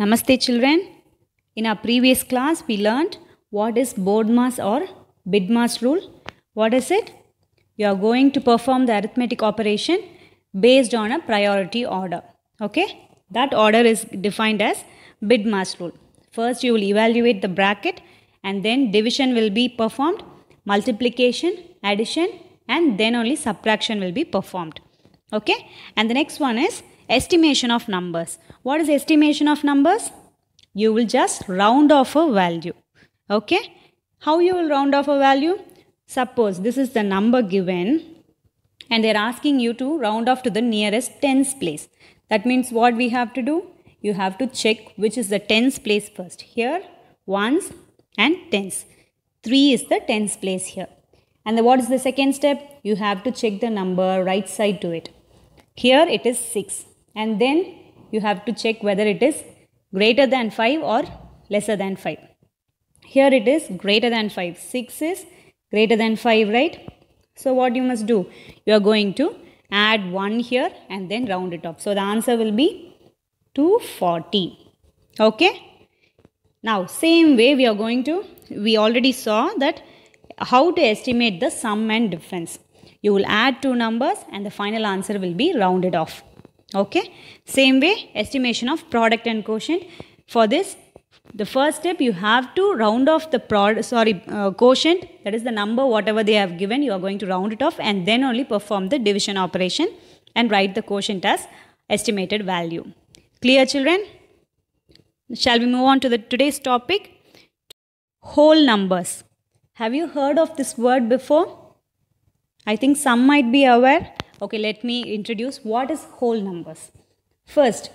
Namaste children. In our previous class we learned what is board mass or bid mass rule. What is it? You are going to perform the arithmetic operation based on a priority order. Okay? That order is defined as bid mass rule. First you will evaluate the bracket and then division will be performed, multiplication, addition and then only subtraction will be performed okay and the next one is estimation of numbers what is estimation of numbers you will just round off a value okay how you will round off a value suppose this is the number given and they're asking you to round off to the nearest tens place that means what we have to do you have to check which is the tens place first here ones and tens 3 is the tens place here and the, what is the second step you have to check the number right side to it here it is 6 and then you have to check whether it is greater than 5 or lesser than 5. Here it is greater than 5. 6 is greater than 5, right? So what you must do? You are going to add 1 here and then round it up. So the answer will be 240. Okay? Now same way we are going to, we already saw that how to estimate the sum and difference. You will add two numbers and the final answer will be rounded off. Okay. Same way, estimation of product and quotient. For this, the first step you have to round off the product, sorry, uh, quotient, that is the number whatever they have given, you are going to round it off and then only perform the division operation and write the quotient as estimated value. Clear children? Shall we move on to the today's topic? Whole numbers. Have you heard of this word before? I think some might be aware. Okay, let me introduce what is whole numbers. First,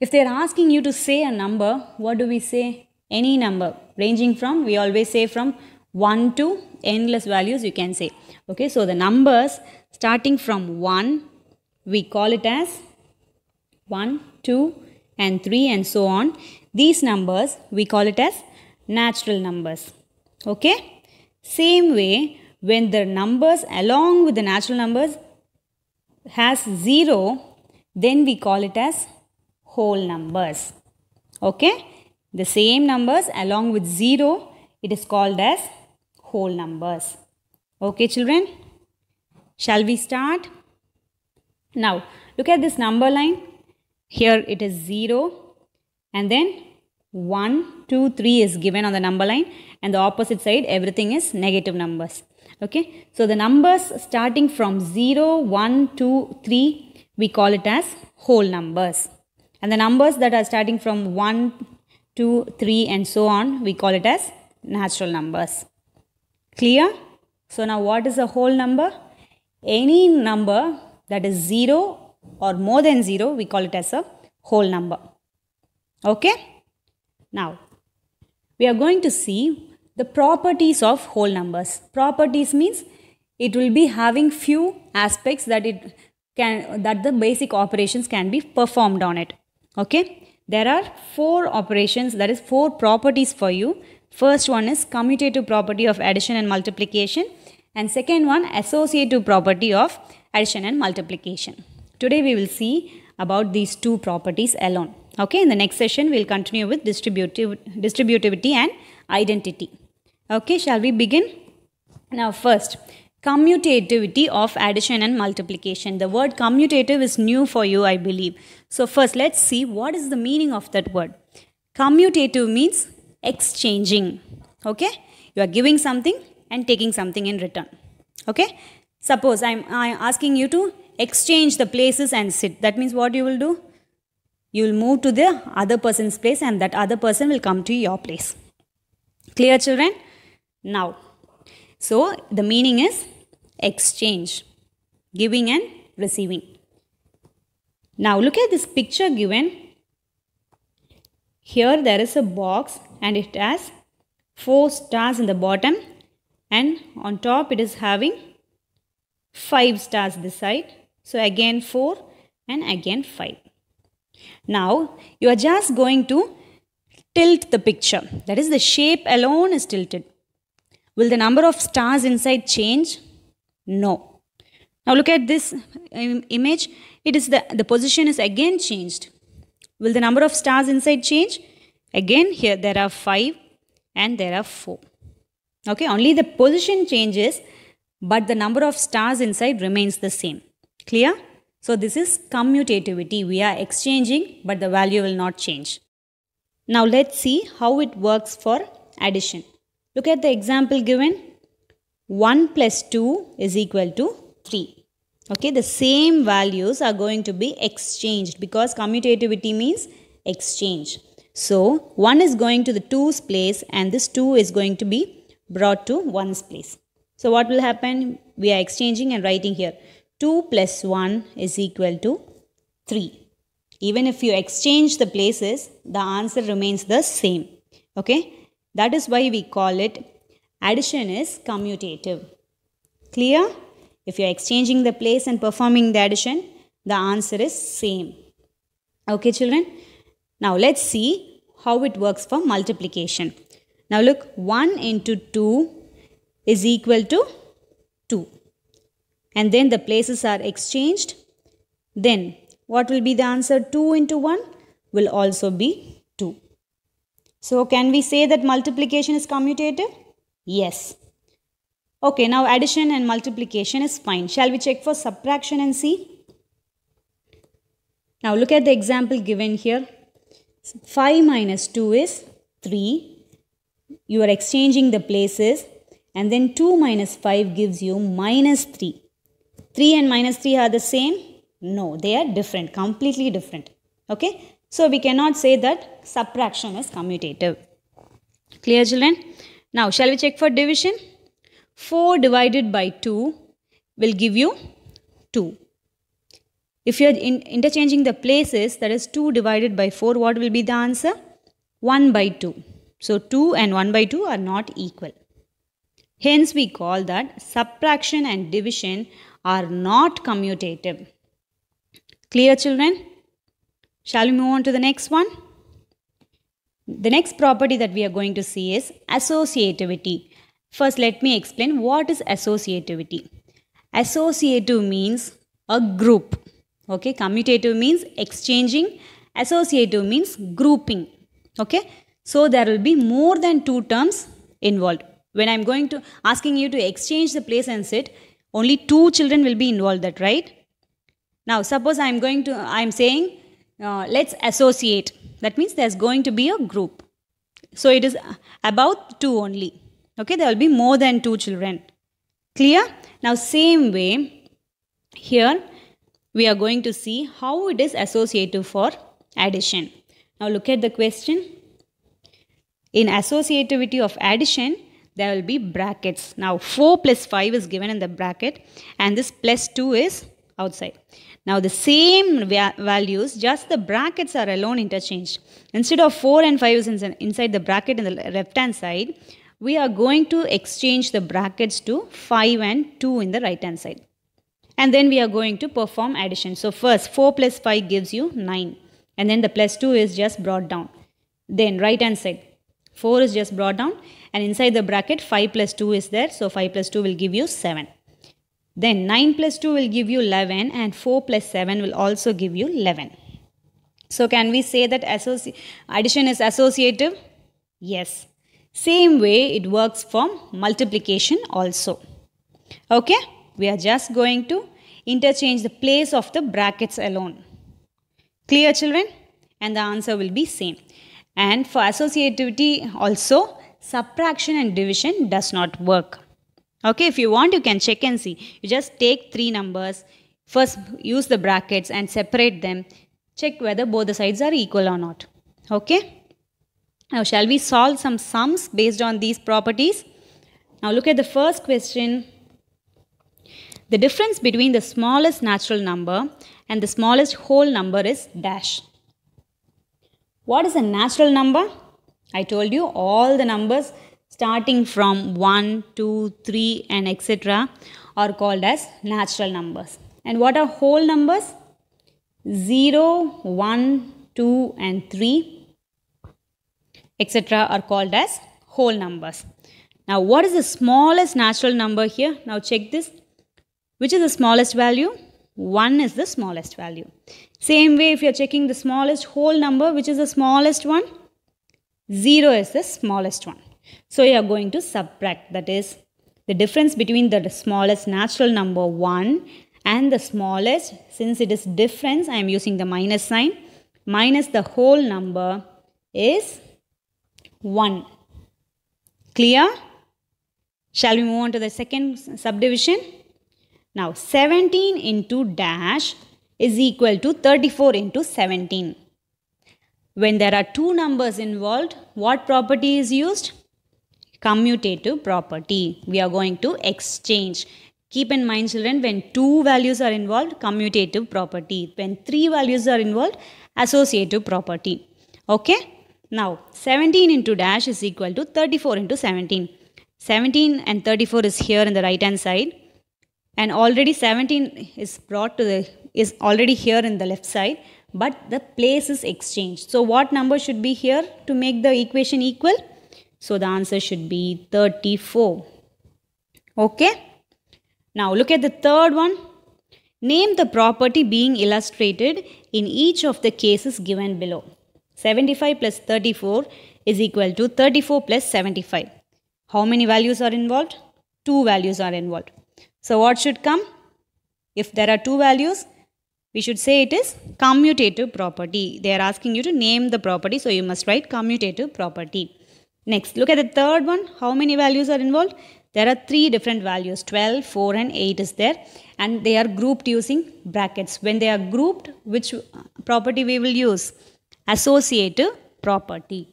if they are asking you to say a number, what do we say? Any number ranging from, we always say from 1 to endless values you can say. Okay, so the numbers starting from 1, we call it as 1, 2 and 3 and so on. These numbers we call it as natural numbers. Okay, same way when the numbers along with the natural numbers has 0, then we call it as whole numbers. Okay? The same numbers along with 0, it is called as whole numbers. Okay children? Shall we start? Now, look at this number line. Here it is 0 and then 1, 2, 3 is given on the number line and the opposite side everything is negative numbers. Okay. So the numbers starting from 0, 1, 2, 3, we call it as whole numbers. And the numbers that are starting from 1, 2, 3 and so on, we call it as natural numbers. Clear? So now what is a whole number? Any number that is 0 or more than 0, we call it as a whole number. Okay? Now, we are going to see the properties of whole numbers. Properties means it will be having few aspects that it can that the basic operations can be performed on it. Okay. There are four operations that is four properties for you. First one is commutative property of addition and multiplication and second one associative property of addition and multiplication. Today we will see about these two properties alone. Okay, in the next session we will continue with distributive, distributivity and identity. Okay, shall we begin? Now first, commutativity of addition and multiplication. The word commutative is new for you, I believe. So first, let's see what is the meaning of that word. Commutative means exchanging. Okay, you are giving something and taking something in return. Okay, suppose I'm, I'm asking you to exchange the places and sit. That means what you will do? You will move to the other person's place and that other person will come to your place. Clear children? now. So the meaning is exchange, giving and receiving. Now look at this picture given. Here there is a box and it has four stars in the bottom and on top it is having five stars this side. So again four and again five. Now you are just going to tilt the picture. That is the shape alone is tilted. Will the number of stars inside change? No. Now look at this image. It is the, the position is again changed. Will the number of stars inside change? Again here there are 5 and there are 4. Okay, only the position changes but the number of stars inside remains the same. Clear? So this is commutativity. We are exchanging but the value will not change. Now let's see how it works for addition. Look at the example given. 1 plus 2 is equal to 3. Okay, the same values are going to be exchanged because commutativity means exchange. So, 1 is going to the 2's place and this 2 is going to be brought to 1's place. So, what will happen? We are exchanging and writing here. 2 plus 1 is equal to 3. Even if you exchange the places, the answer remains the same. Okay. That is why we call it addition is commutative. Clear? If you are exchanging the place and performing the addition, the answer is same. Okay children? Now let's see how it works for multiplication. Now look 1 into 2 is equal to 2 and then the places are exchanged. Then what will be the answer 2 into 1 will also be 2. So can we say that multiplication is commutative? Yes. Okay, now addition and multiplication is fine. Shall we check for subtraction and see? Now look at the example given here. 5 minus 2 is 3. You are exchanging the places and then 2 minus 5 gives you minus 3. 3 and minus 3 are the same? No, they are different, completely different. Okay, so we cannot say that subtraction is commutative. Clear children? Now shall we check for division? 4 divided by 2 will give you 2. If you are in interchanging the places, that is 2 divided by 4, what will be the answer? 1 by 2. So 2 and 1 by 2 are not equal. Hence we call that subtraction and division are not commutative. Clear children? Shall we move on to the next one? The next property that we are going to see is associativity. First, let me explain what is associativity. Associative means a group. Okay, commutative means exchanging. Associative means grouping. Okay, so there will be more than two terms involved. When I'm going to asking you to exchange the place and sit, only two children will be involved that, right? Now, suppose I'm going to, I'm saying uh, let's associate. That means there's going to be a group. So it is about two only. Okay, there will be more than two children. Clear? Now same way, here we are going to see how it is associative for addition. Now look at the question. In associativity of addition, there will be brackets. Now 4 plus 5 is given in the bracket and this plus 2 is outside. Now the same values, just the brackets are alone interchanged. Instead of 4 and 5 is inside the bracket in the left hand side, we are going to exchange the brackets to 5 and 2 in the right hand side. And then we are going to perform addition. So first 4 plus 5 gives you 9 and then the plus 2 is just brought down. Then right hand side 4 is just brought down and inside the bracket 5 plus 2 is there. So 5 plus 2 will give you 7. Then 9 plus 2 will give you 11 and 4 plus 7 will also give you 11. So can we say that addition is associative? Yes. Same way it works for multiplication also. Okay, we are just going to interchange the place of the brackets alone. Clear children? And the answer will be same. And for associativity also, subtraction and division does not work. Okay, if you want, you can check and see. You just take three numbers, first use the brackets and separate them. Check whether both the sides are equal or not. Okay. Now, shall we solve some sums based on these properties? Now, look at the first question. The difference between the smallest natural number and the smallest whole number is dash. What is a natural number? I told you all the numbers starting from 1, 2, 3 and etc. are called as natural numbers. And what are whole numbers? 0, 1, 2 and 3 etc. are called as whole numbers. Now what is the smallest natural number here? Now check this. Which is the smallest value? 1 is the smallest value. Same way if you are checking the smallest whole number, which is the smallest one? 0 is the smallest one. So you are going to subtract that is the difference between the smallest natural number 1 and the smallest since it is difference I am using the minus sign minus the whole number is 1. Clear? Shall we move on to the second subdivision? Now 17 into dash is equal to 34 into 17. When there are two numbers involved, what property is used? commutative property. We are going to exchange. Keep in mind children, when two values are involved, commutative property. When three values are involved, associative property. Okay? Now, 17 into dash is equal to 34 into 17. 17 and 34 is here in the right hand side. And already 17 is brought to the, is already here in the left side. But the place is exchanged. So, what number should be here to make the equation equal? So the answer should be 34. Okay. Now look at the third one. Name the property being illustrated in each of the cases given below. 75 plus 34 is equal to 34 plus 75. How many values are involved? Two values are involved. So what should come? If there are two values, we should say it is commutative property. They are asking you to name the property, so you must write commutative property. Next, look at the third one. How many values are involved? There are three different values 12, 4, and 8 is there, and they are grouped using brackets. When they are grouped, which uh, property we will use? Associative property.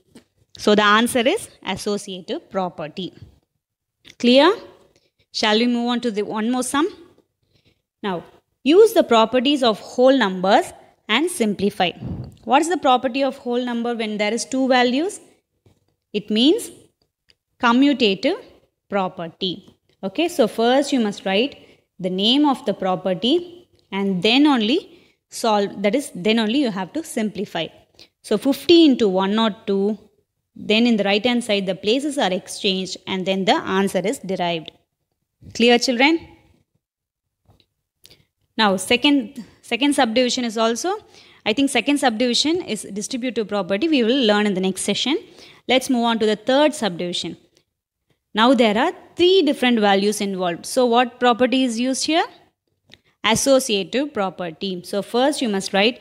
So the answer is associative property. Clear? Shall we move on to the one more sum? Now, use the properties of whole numbers and simplify. What is the property of whole number when there is two values? It means commutative property. Okay, so first you must write the name of the property and then only solve, that is, then only you have to simplify. So 50 into 102, then in the right hand side the places are exchanged and then the answer is derived. Clear children? Now second, second subdivision is also, I think second subdivision is distributive property we will learn in the next session. Let's move on to the third subdivision. Now there are three different values involved. So what property is used here? Associative property. So first you must write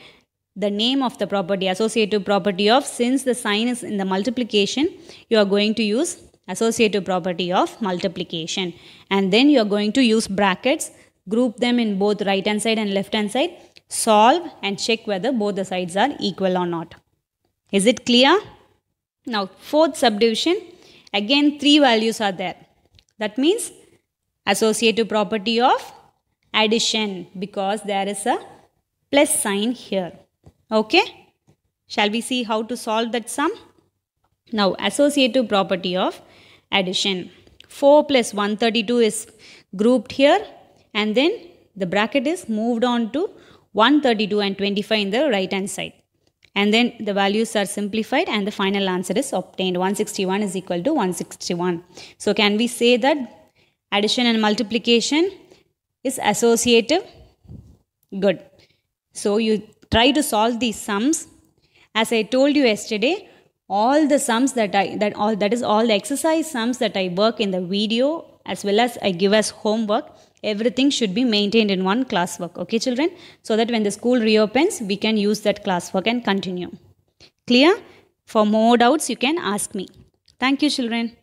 the name of the property, associative property of, since the sign is in the multiplication, you are going to use associative property of multiplication. And then you are going to use brackets, group them in both right hand side and left hand side, solve and check whether both the sides are equal or not. Is it clear? Now fourth subdivision, again three values are there. That means associative property of addition because there is a plus sign here. Okay. Shall we see how to solve that sum? Now associative property of addition. 4 plus 132 is grouped here and then the bracket is moved on to 132 and 25 in the right hand side and then the values are simplified and the final answer is obtained 161 is equal to 161 so can we say that addition and multiplication is associative good so you try to solve these sums as i told you yesterday all the sums that i that all that is all the exercise sums that i work in the video as well as i give as homework everything should be maintained in one classwork okay children so that when the school reopens we can use that classwork and continue clear for more doubts you can ask me thank you children